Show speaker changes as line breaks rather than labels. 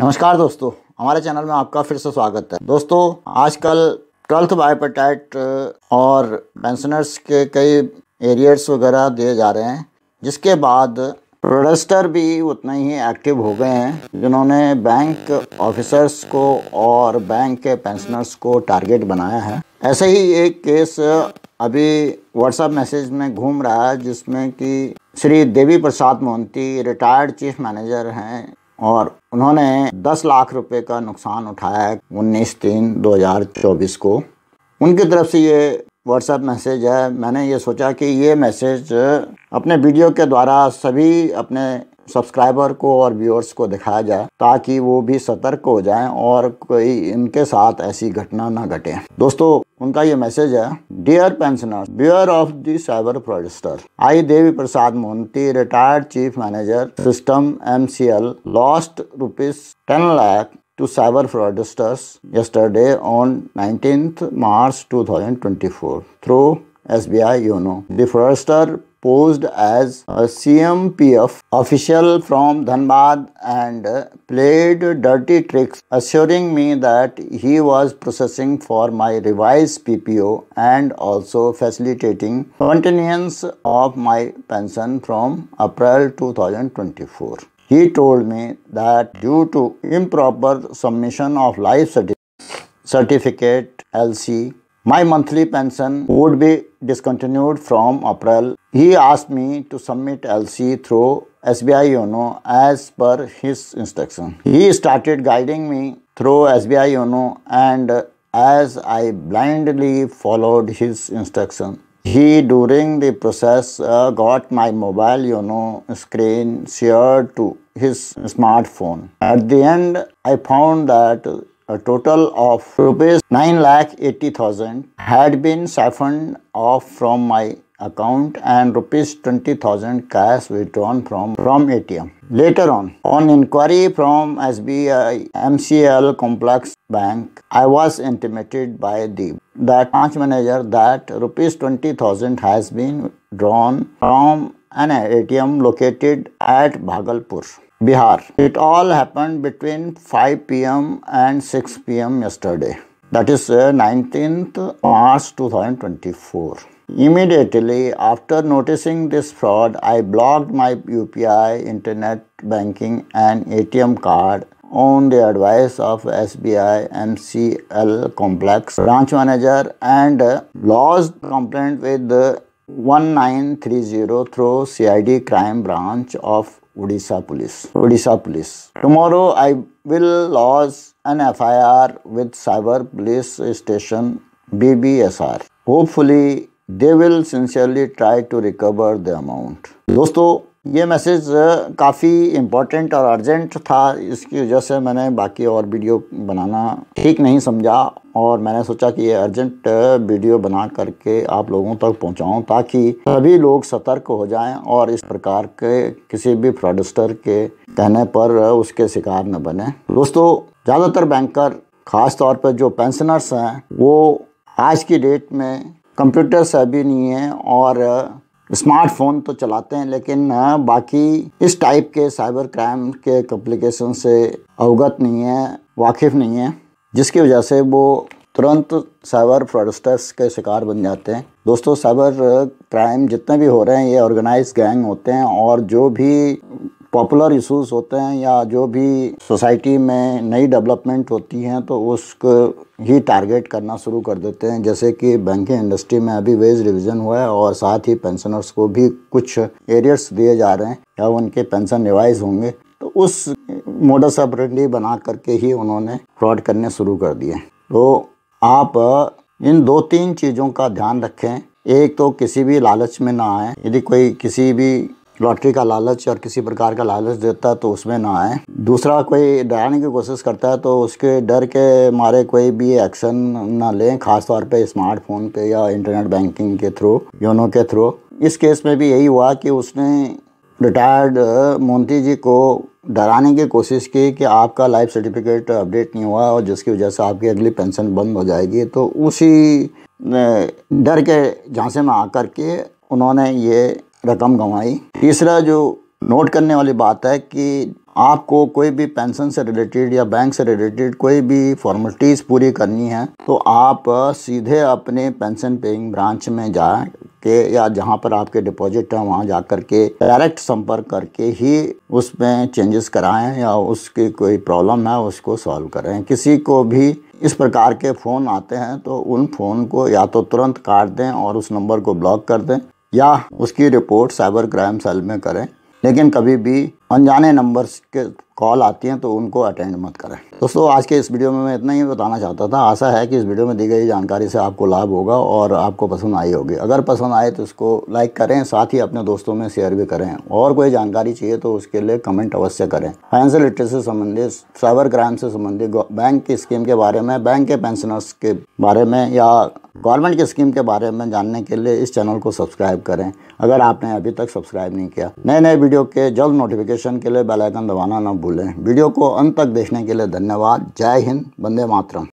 नमस्कार दोस्तों हमारे चैनल में आपका फिर से स्वागत है दोस्तों आजकल ट्वेल्थ बायोपेटाइट और पेंशनर्स के कई एरियर्स वगैरह दिए जा रहे हैं जिसके बाद प्रोडस्टर भी उतना ही एक्टिव हो गए हैं जिन्होंने बैंक ऑफिसर्स को और बैंक के पेंशनर्स को टारगेट बनाया है ऐसे ही एक केस अभी व्हाट्सएप मैसेज में घूम रहा है जिसमें कि Shri Devi Prasad Mohanty retired chief manager हैं और उन्होंने 10 लाख रुपए का नुकसान उठाया है उन्नीस तीन 2024 को उनकी तरफ से ये व्हाट्सएप मैसेज है मैंने ये सोचा कि ये मैसेज अपने वीडियो के द्वारा सभी अपने सब्सक्राइबर को और व्यूअर्स को दिखाया जाए ताकि वो भी सतर्क हो जाएं और कोई इनके साथ ऐसी घटना ना घटे दोस्तों उनका ये मैसेज है dear pensioner beware of the cyber fraudster I Devi Prasad Mohanty retired chief manager system M C L lost rupees ten lakh to cyber fraudsters yesterday on 19th March 2024 through SBI Yono. The fraudster posed as a CMPF official from Dhanbad and played dirty tricks assuring me that he was processing for my revised PPO and also facilitating continuance of my pension from April 2024. He told me that due to improper submission of life certificate LC my monthly pension would be discontinued from April. He asked me to submit LC through SBI Yono as per his instruction. He started guiding me through SBI Yono and as I blindly followed his instruction. He during the process uh, got my mobile Yono screen shared to his smartphone. At the end, I found that a total of rupees 9 lakh 80,000 had been siphoned off from my account and rupees 20,000 cash withdrawn from, from ATM. Later on, on inquiry from SBI MCL Complex Bank, I was intimated by the that branch manager that rupees 20,000 has been drawn from an ATM located at Bhagalpur. Bihar. It all happened between 5 pm and 6 pm yesterday. That is uh, 19th March 2024. Immediately after noticing this fraud, I blocked my UPI, internet banking and ATM card on the advice of SBI MCL complex branch manager and uh, lodged complaint with the 1930 through CID crime branch of Odisha Police. Odisha Police. Tomorrow I will lodge an FIR with Cyber Police Station BBSR. Hopefully they will sincerely try to recover the amount. दोस्तों ये message काफ़ी important और urgent था इसकी वजह से मैंने बाकी और वीडियो बनाना ठीक नहीं समझा और मैंने सोचा कि ये अर्जेंट वीडियो uh, बना करके आप लोगों तक पहुंचाऊं ताकि सभी लोग सतर्क हो जाएं और इस प्रकार के किसी भी फ्रॉडस्टर के कहने पर uh, उसके शिकार न बने दोस्तों ज़्यादातर बैंकर ख़ास तौर पर जो पेंशनर्स हैं वो आज की डेट में कंप्यूटर से भी नहीं है और uh, स्मार्टफोन तो चलाते हैं लेकिन बाकी इस टाइप के साइबर क्राइम के कम्प्लिकेशन से अवगत नहीं है वाकिफ नहीं है जिसकी वजह से वो तुरंत साइबर फ्रॉडस्टर्स के शिकार बन जाते हैं दोस्तों साइबर क्राइम जितने भी हो रहे हैं ये ऑर्गेनाइज गैंग होते हैं और जो भी पॉपुलर इश्यूज होते हैं या जो भी सोसाइटी में नई डेवलपमेंट होती हैं तो उसको ही टारगेट करना शुरू कर देते हैं जैसे कि बैंकिंग इंडस्ट्री में अभी वेज रिवीजन हुआ है और साथ ही पेंशनर्स को भी कुछ एरियर्स दिए जा रहे हैं या उनके पेंशन रिवाइज होंगे तो उस मोडस ऑपरेंडी बना करके ही उन्होंने फ्रॉड करने शुरू कर दिए तो आप इन दो तीन चीज़ों का ध्यान रखें एक तो किसी भी लालच में ना आए यदि कोई किसी भी लॉटरी का लालच और किसी प्रकार का लालच देता है तो उसमें ना आए दूसरा कोई डराने की कोशिश करता है तो उसके डर के मारे कोई भी एक्शन ना लें खासतौर पे स्मार्टफोन पे या इंटरनेट बैंकिंग के थ्रू योनो के थ्रू इस केस में भी यही हुआ कि उसने रिटायर्ड मोन्ती जी को डराने की कोशिश की कि आपका लाइफ सर्टिफिकेट अपडेट नहीं हुआ और जिसकी वजह से आपकी अगली पेंशन बंद हो जाएगी तो उसी डर के झांसे में आकर के उन्होंने ये रकम गंवाई तीसरा जो नोट करने वाली बात है कि आपको कोई भी पेंशन से रिलेटेड या बैंक से रिलेटेड कोई भी फॉर्मेलिटीज़ पूरी करनी है तो आप सीधे अपने पेंशन पेइंग ब्रांच में जा के या जहाँ पर आपके डिपॉजिट हैं वहाँ जा कर के डायरेक्ट संपर्क करके ही उसमें चेंजेस कराएं या उसकी कोई प्रॉब्लम है उसको सॉल्व करें किसी को भी इस प्रकार के फ़ोन आते हैं तो उन फ़ोन को या तो तुरंत काट दें और उस नंबर को ब्लॉक कर दें या उसकी रिपोर्ट साइबर क्राइम सेल में करें लेकिन कभी भी अनजाने नंबर्स के कॉल आती हैं तो उनको अटेंड मत करें दोस्तों आज के इस वीडियो में मैं इतना ही बताना चाहता था आशा है कि इस वीडियो में दी गई जानकारी से आपको लाभ होगा और आपको पसंद आई होगी अगर पसंद आए तो इसको लाइक करें साथ ही अपने दोस्तों में शेयर भी करें और कोई जानकारी चाहिए तो उसके लिए कमेंट अवश्य करें फाइनेंशियल लिटरेसी से संबंधित साइबर क्राइम से संबंधित बैंक की स्कीम के बारे में बैंक के पेंशनर्स के बारे में या गवर्नमेंट की स्कीम के बारे में जानने के लिए इस चैनल को सब्सक्राइब करें अगर आपने अभी तक सब्सक्राइब नहीं किया नए नए वीडियो के जल्द नोटिफिकेशन के लिए बेलाइकन दबाना ना भूलें वीडियो को अंत तक देखने के लिए धन्यवाद जय हिंद वंदे मातरम